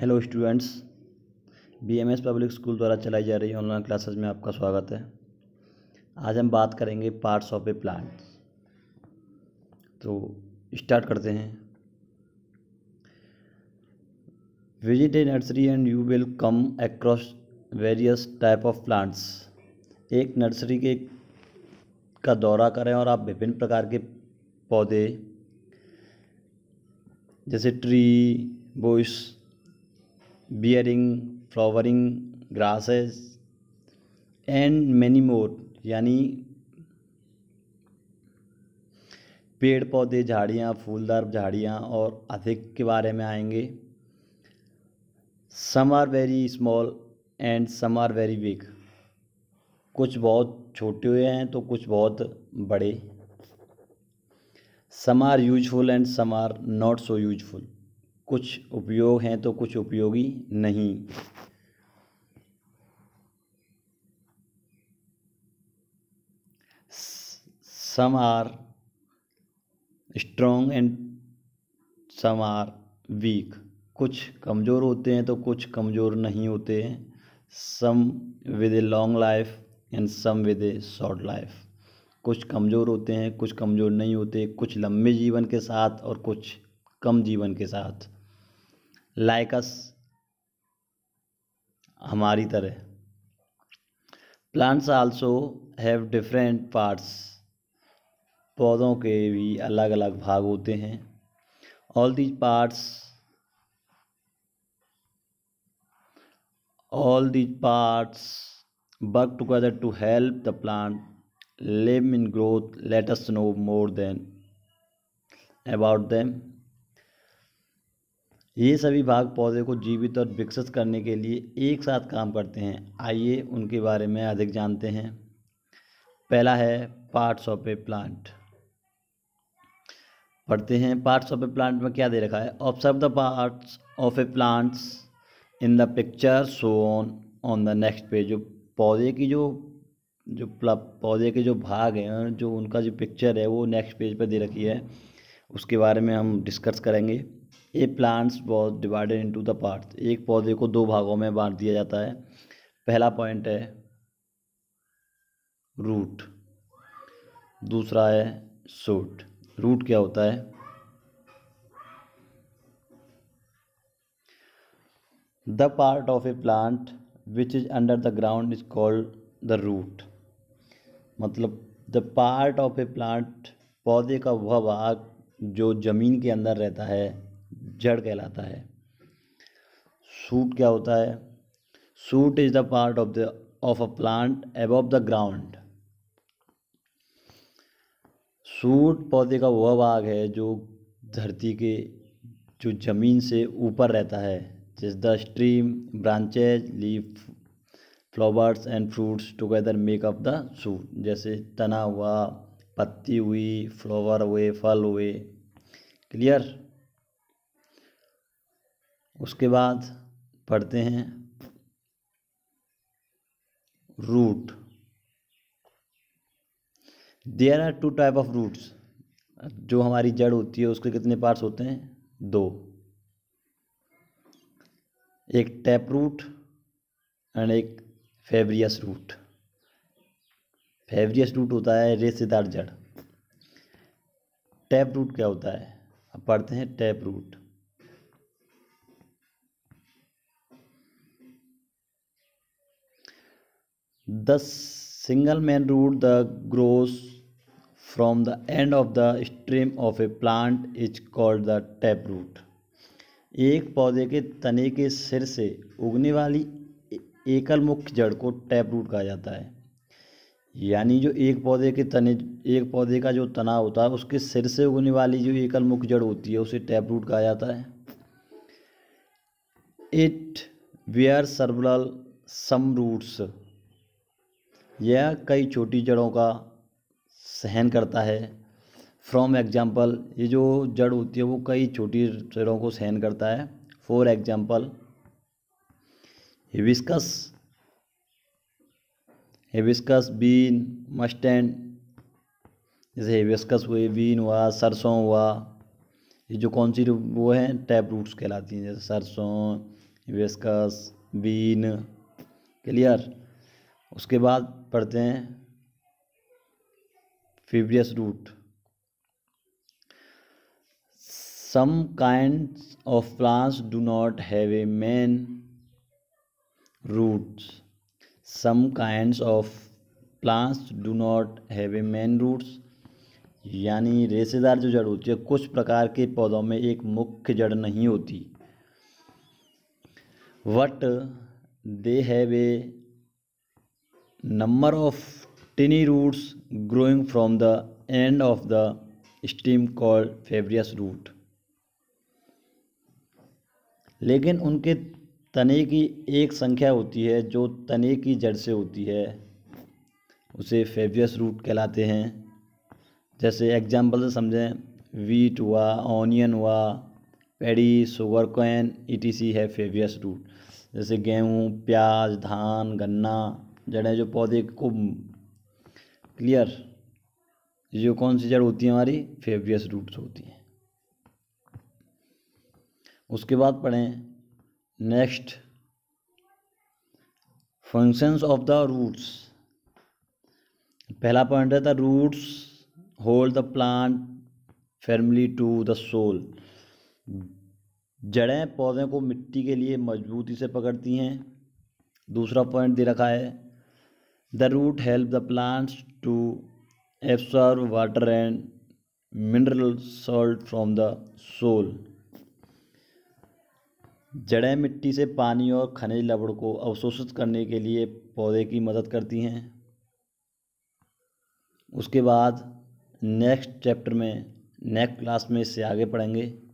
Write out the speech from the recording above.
hello students BMS public school द्वारा चलाई जा रही ऑनलाइन क्लासेस में आपका स्वागत है आज हम बात करेंगे पार्ट्स ऑफ ए प्लांट तो स्टार्ट करते हैं visit a nursery and you will come across various type of plants एक नर्सरी के का दौरा करें और आप विभिन्न प्रकार के पौधे जैसे tree bushes bearing flowering grasses and many more यानी पेड़ पौधे झाड़ियाँ फूलदार झाड़ियाँ और अधिक के बारे में आएंगे some are very small and some are very big कुछ बहुत छोटे हुए हैं तो कुछ बहुत बड़े some are useful and some are not so useful कुछ उपयोग हैं तो कुछ उपयोगी नहीं some are strong and some are weak कुछ कमज़ोर होते हैं तो कुछ कमज़ोर नहीं होते हैं some with a long life and some with a short life कुछ कमज़ोर होते हैं कुछ कमज़ोर नहीं होते कुछ लंबे जीवन के साथ और कुछ कम जीवन के साथ लाइकस हमारी तरह plants also have different parts पौधों के भी अलग अलग भाग होते हैं all these parts all these parts work together to help the plant live in growth let's know more then about them ये सभी भाग पौधे को जीवित और विकसित करने के लिए एक साथ काम करते हैं आइए उनके बारे में अधिक जानते हैं पहला है पार्ट्स ऑफ ए प्लांट पढ़ते हैं पार्ट्स ऑफ ए प्लांट में क्या दे रखा है observe the parts of a plants in the picture so on on the next page जो पौधे की जो जो पौधे के जो भाग हैं जो उनका जो पिक्चर है वो नेक्स्ट पेज पर दे रखी है उसके बारे में हम डिस्कस करेंगे a plants was divided into the parts एक पौधे को दो भागों में बांट दिया जाता है पहला पॉइंट है रूट दूसरा है शूट रूट क्या होता है the part of a plant which is under the ground is called the root मतलब the part of a plant पौधे का वह भाग जो ज़मीन के अंदर रहता है जड़ कहलाता है सूट क्या होता है shoot is the part of the of a plant above the ground shoot पौधे का वह भाग है जो धरती के जो ज़मीन से ऊपर रहता है जिस the stem branches leaf flowers and fruits together make up the shoot जैसे तना हुआ पत्ती हुई फ्लावर हुए फल हुए क्लियर उसके बाद पढ़ते हैं root there are two type of roots जो हमारी जड़ होती है उसके कितने पार्ट्स होते हैं दो एक टैप रूट एंड एक फेब्रियस रूट फेवरियस रूट होता है रेसेदार जड़ टैप रूट क्या होता है अब पढ़ते हैं tap root the single main root the grows from the end of the stem of a plant is called the tap root एक पौधे के तने के सिर से उगने वाली एकल मुख्य जड़ को टैप रूट कहा जाता है यानी जो एक पौधे के तने एक पौधे का जो तना होता है उसके सिर से उगने वाली जो एकल मुख्य जड़ होती है उसे टैप रूट कहा जाता है इट वेयर सर्वरल सम रूट्स यह कई छोटी जड़ों का सहन करता है फ्रॉम एग्जाम्पल ये जो जड़ होती है वो कई छोटी जड़ों को सहन करता है for example hibiscus hibiscus bean mustard जैसे हेबिस्कस हुए बीन हुआ सरसों हुआ ये जो कौन सी वो हैं टैप रूट्स कहलाती हैं जैसे सरसों हेबिस्कस बीन क्लियर उसके बाद पढ़ते हैं fibrous root some kind of plants do not have a main roots some kinds of plants do not have a main roots यानी रेशेदार जो जड़ होती है कुछ प्रकार के पौधों में एक मुख्य जड़ नहीं होती but they have a number of tiny roots growing from the end of the stem called fibrous root लेकिन उनके तने की एक संख्या होती है जो तने की जड़ से होती है उसे फेवियस रूट कहलाते हैं जैसे एग्जाम्पल से समझें वीट हुआ ऑनियन हुआ पेड़ी शुगर कैन ईटीसी है फेवियस रूट जैसे गेहूँ प्याज धान गन्ना जड़ें जो पौधे को क्लियर ये कौन सी जड़ होती है हमारी फेवियस रूट्स होती है उसके बाद पढ़ें next functions of the roots पहला पॉइंट है the roots hold the plant firmly to the soil जड़ें पौधे को मिट्टी के लिए मजबूती से पकड़ती हैं दूसरा पॉइंट दे रखा है the root help the plants to absorb water and mineral salt from the soil जड़ें मिट्टी से पानी और खनिज लवण को अवशोषित करने के लिए पौधे की मदद करती हैं उसके बाद नेक्स्ट चैप्टर में नेक्स्ट क्लास में इससे आगे पढ़ेंगे